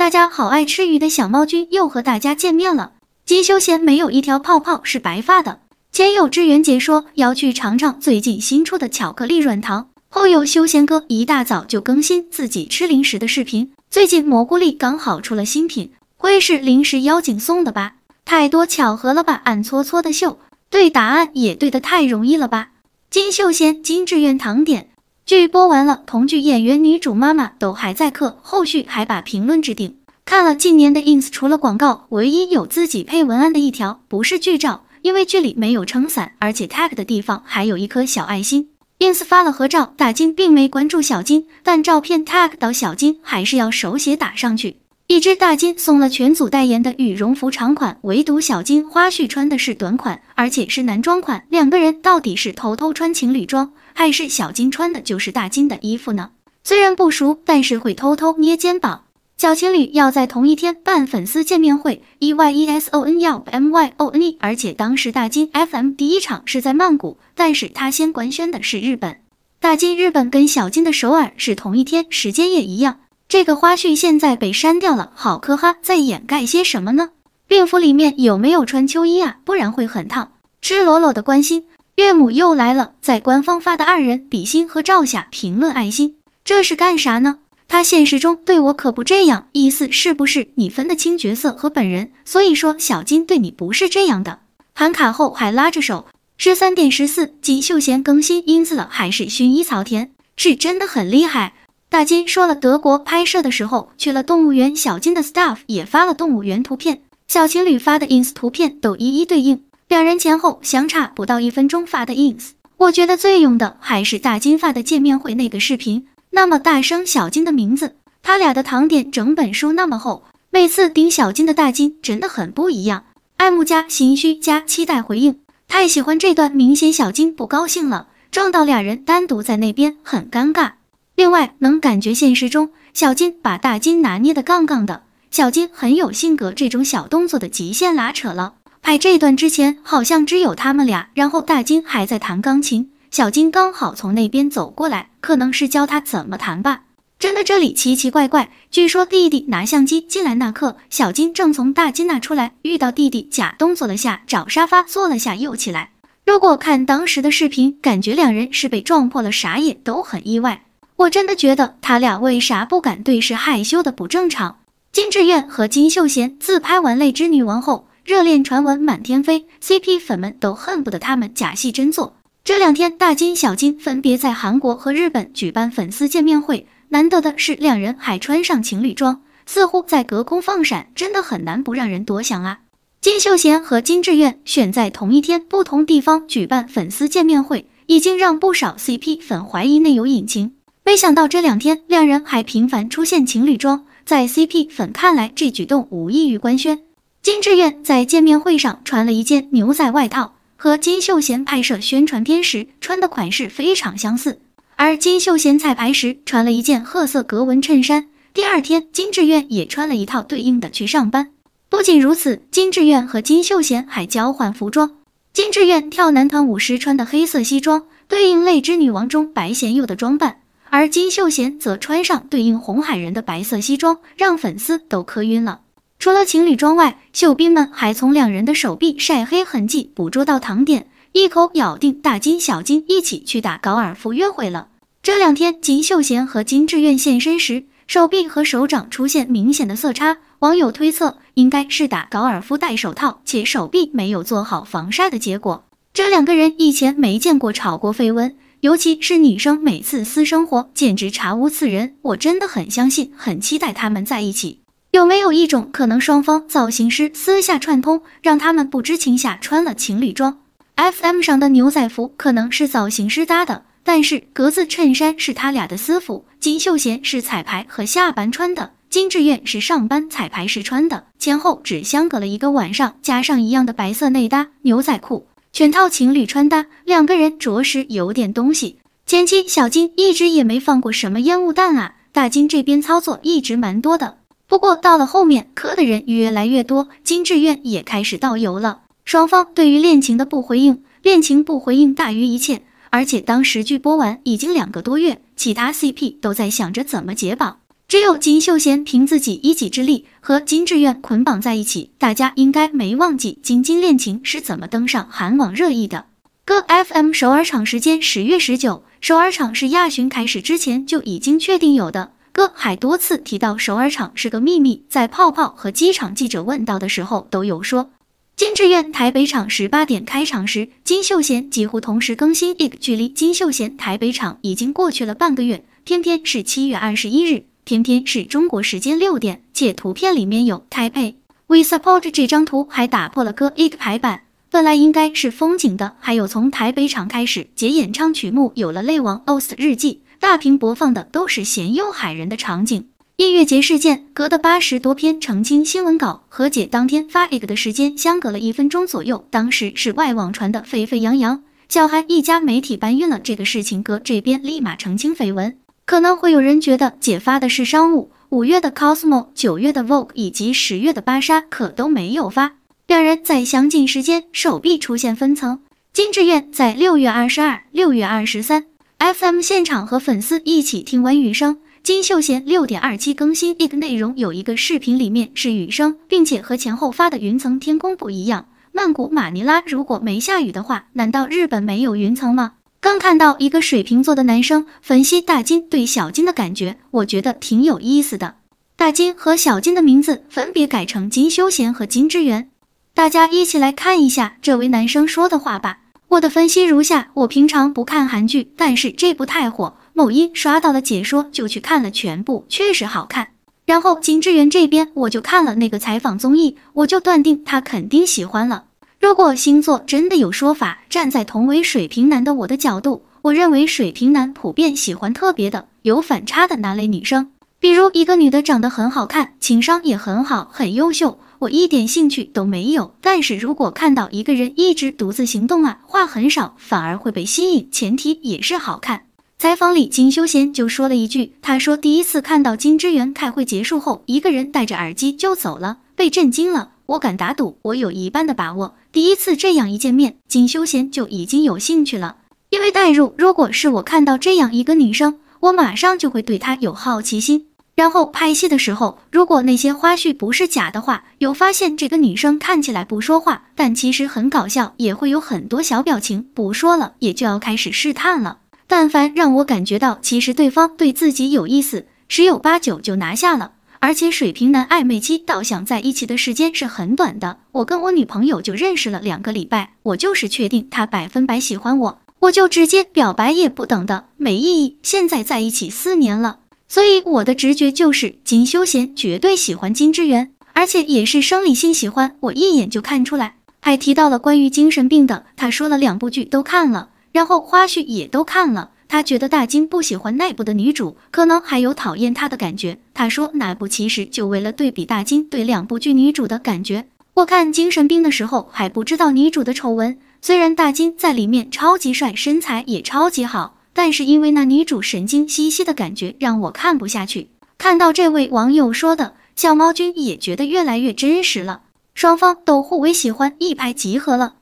大家好，爱吃鱼的小猫君又和大家见面了。金秀贤没有一条泡泡是白发的。前有志源姐说要去尝尝最近新出的巧克力软糖，后有休闲哥一大早就更新自己吃零食的视频。最近蘑菇力刚好出了新品，会是零食妖精送的吧？太多巧合了吧？暗搓搓的秀，对答案也对的太容易了吧？金秀贤金志愿糖点。剧播完了，同剧演员女主妈妈都还在嗑，后续还把评论置顶。看了近年的 ins，除了广告，唯一有自己配文案的一条，不是剧照，因为剧里没有撑伞，而且 tag 的地方还有一颗小爱心。ins 发了合照，打金并没关注小金，但照片 tag 到小金还是要手写打上去。一只大金送了全组代言的羽绒服长款，唯独小金花絮穿的是短款，而且是男装款。两个人到底是偷偷穿情侣装，还是小金穿的就是大金的衣服呢？虽然不熟，但是会偷偷捏肩膀。小情侣要在同一天办粉丝见面会，E Y E S O N 要 M Y O N E。而且当时大金 F M 第一场是在曼谷，但是他先官宣的是日本。大金日本跟小金的首尔是同一天，时间也一样。这个花絮现在被删掉了，好磕哈在掩盖些什么呢？孕妇里面有没有穿秋衣啊？不然会很烫。赤裸裸的关心岳母又来了，在官方发的二人比心和照下评论爱心，这是干啥呢？他现实中对我可不这样，意思是不是你分得清角色和本人？所以说小金对你不是这样的。喊卡后还拉着手，十三点十四，金秀贤更新影子了，还是薰衣草甜？是真的很厉害。大金说了德国拍摄的时候去了动物园，小金的 staff 也发了动物园图片，小情侣发的 ins 图片都一一对应，两人前后相差不到一分钟发的 ins，我觉得最用的还是大金发的见面会那个视频，那么大声小金的名字，他俩的糖点整本书那么厚，每次顶小金的大金真的很不一样，爱慕加心虚加期待回应，太喜欢这段，明显小金不高兴了，撞到俩人单独在那边很尴尬。另外能感觉现实中小金把大金拿捏的杠杠的，小金很有性格，这种小动作的极限拉扯了。拍这段之前好像只有他们俩，然后大金还在弹钢琴，小金刚好从那边走过来，可能是教他怎么弹吧。真的这里奇奇怪怪，据说弟弟拿相机进来那刻，小金正从大金那出来，遇到弟弟假动作了下，找沙发坐了下又起来。如果看当时的视频，感觉两人是被撞破了，啥也都很意外。我真的觉得他俩为啥不敢对视害羞的不正常。金智媛和金秀贤自拍完《泪之女王》后，热恋传闻满天飞，CP 粉们都恨不得他们假戏真做。这两天，大金小金分别在韩国和日本举办粉丝见面会，难得的是两人还穿上情侣装，似乎在隔空放闪，真的很难不让人多想啊。金秀贤和金智媛选在同一天不同地方举办粉丝见面会，已经让不少 CP 粉怀疑内有隐情。没想到这两天，两人还频繁出现情侣装，在 CP 粉看来，这举动无异于官宣。金志愿在见面会上穿了一件牛仔外套，和金秀贤拍摄宣传片时穿的款式非常相似。而金秀贤彩排时穿了一件褐色格纹衬衫，第二天金志愿也穿了一套对应的去上班。不仅如此，金志愿和金秀贤还交换服装。金志愿跳男团舞时穿的黑色西装，对应《泪之女王》中白贤佑的装扮。而金秀贤则穿上对应红海人的白色西装，让粉丝都磕晕了。除了情侣装外，秀兵们还从两人的手臂晒黑痕迹捕捉到糖点，一口咬定大金小金一起去打高尔夫约会了。这两天，金秀贤和金志愿现身时，手臂和手掌出现明显的色差，网友推测应该是打高尔夫戴手套且手臂没有做好防晒的结果。这两个人以前没见过吵过绯闻。尤其是女生每次私生活简直查无此人，我真的很相信，很期待他们在一起。有没有一种可能，双方造型师私下串通，让他们不知情下穿了情侣装？FM 上的牛仔服可能是造型师搭的，但是格子衬衫是他俩的私服。金秀贤是彩排和下班穿的，金志愿是上班彩排时穿的，前后只相隔了一个晚上，加上一样的白色内搭、牛仔裤。全套情侣穿搭，两个人着实有点东西。前期小金一直也没放过什么烟雾弹啊，大金这边操作一直蛮多的。不过到了后面磕的人越来越多，金志愿也开始倒油了。双方对于恋情的不回应，恋情不回应大于一切。而且当时剧播完已经两个多月，其他 CP 都在想着怎么解绑。只有金秀贤凭自己一己之力和金志媛捆绑在一起，大家应该没忘记金金恋情是怎么登上韩网热议的。哥 FM 首尔场时间十月十九，首尔场是亚巡开始之前就已经确定有的。哥还多次提到首尔场是个秘密，在泡泡和机场记者问到的时候都有说。金志媛台北场十八点开场时，金秀贤几乎同时更新 ig，距离金秀贤台北场已经过去了半个月，偏偏是七月二十一日。偏偏是中国时间六点，且图片里面有 Taipei。We support 这张图还打破了个 egg 排版，本来应该是风景的。还有从台北场开始，杰演唱曲目有了泪王 OST 日记，大屏播放的都是咸佑海人的场景。音乐节事件，隔的八十多篇澄清新闻稿和解当天发 egg 的时间相隔了一分钟左右，当时是外网传的沸沸扬扬，小韩一家媒体搬运了这个事情，哥这边立马澄清绯闻。可能会有人觉得姐发的是商务，五月的 Cosmo，九月的 Vogue，以及十月的芭莎，可都没有发。两人在相近时间手臂出现分层。金志愿在六月二十二、六月二十三 FM 现场和粉丝一起听完雨声。金秀贤六点二七更新 i t 内容有一个视频，里面是雨声，并且和前后发的云层天空不一样。曼谷马尼拉如果没下雨的话，难道日本没有云层吗？刚看到一个水瓶座的男生分析大金对小金的感觉，我觉得挺有意思的。大金和小金的名字分别改成金修贤和金智媛，大家一起来看一下这位男生说的话吧。我的分析如下：我平常不看韩剧，但是这部太火，某音刷到了解说就去看了全部，确实好看。然后金智媛这边，我就看了那个采访综艺，我就断定他肯定喜欢了。如果星座真的有说法，站在同为水瓶男的我的角度，我认为水瓶男普遍喜欢特别的、有反差的那类女生，比如一个女的长得很好看，情商也很好，很优秀，我一点兴趣都没有。但是如果看到一个人一直独自行动啊，话很少，反而会被吸引，前提也是好看。采访里金秀贤就说了一句，他说第一次看到金之源开会结束后，一个人戴着耳机就走了，被震惊了。我敢打赌，我有一半的把握。第一次这样一见面，金修贤就已经有兴趣了。因为代入，如果是我看到这样一个女生，我马上就会对她有好奇心。然后拍戏的时候，如果那些花絮不是假的话，有发现这个女生看起来不说话，但其实很搞笑，也会有很多小表情。不说了，也就要开始试探了。但凡让我感觉到其实对方对自己有意思，十有八九就拿下了。而且水瓶男暧昧期到想在一起的时间是很短的，我跟我女朋友就认识了两个礼拜，我就是确定她百分百喜欢我，我就直接表白也不等的，没意义。现在在一起四年了，所以我的直觉就是金修贤绝对喜欢金智媛，而且也是生理性喜欢，我一眼就看出来。还提到了关于精神病的，他说了两部剧都看了，然后花絮也都看了。他觉得大金不喜欢奈布的女主，可能还有讨厌他的感觉。他说奈布其实就为了对比大金对两部剧女主的感觉。我看精神病的时候还不知道女主的丑闻，虽然大金在里面超级帅，身材也超级好，但是因为那女主神经兮兮的感觉让我看不下去。看到这位网友说的小猫君也觉得越来越真实了，双方都互为喜欢，一拍即合了。